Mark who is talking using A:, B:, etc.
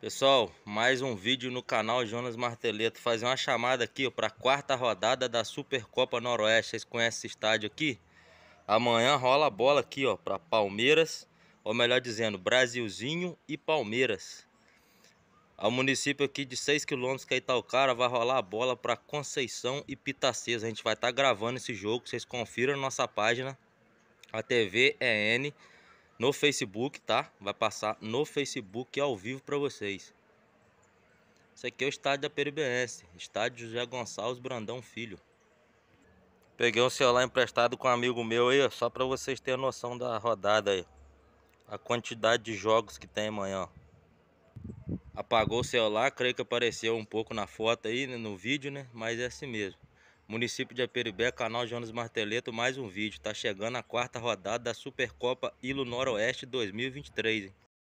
A: Pessoal, mais um vídeo no canal Jonas Marteleto. Fazer uma chamada aqui para a quarta rodada da Supercopa Noroeste. Vocês conhecem esse estádio aqui? Amanhã rola a bola aqui ó para Palmeiras, ou melhor dizendo, Brasilzinho e Palmeiras. A município aqui de 6 quilômetros que é Itaucara, vai rolar a bola para Conceição e Pitacês. A gente vai estar tá gravando esse jogo, vocês confiram na nossa página, a TV EN no Facebook, tá? Vai passar no Facebook ao vivo para vocês. Esse aqui é o estádio da PBS, estádio José Gonçalves Brandão Filho. Peguei um celular emprestado com um amigo meu aí, só para vocês terem noção da rodada aí. A quantidade de jogos que tem amanhã, Apagou o celular, creio que apareceu um pouco na foto aí, né, no vídeo, né? Mas é assim mesmo. Município de Aperibé, canal Jonas Marteleto, mais um vídeo. Tá chegando a quarta rodada da Supercopa Ilo Noroeste 2023. Hein?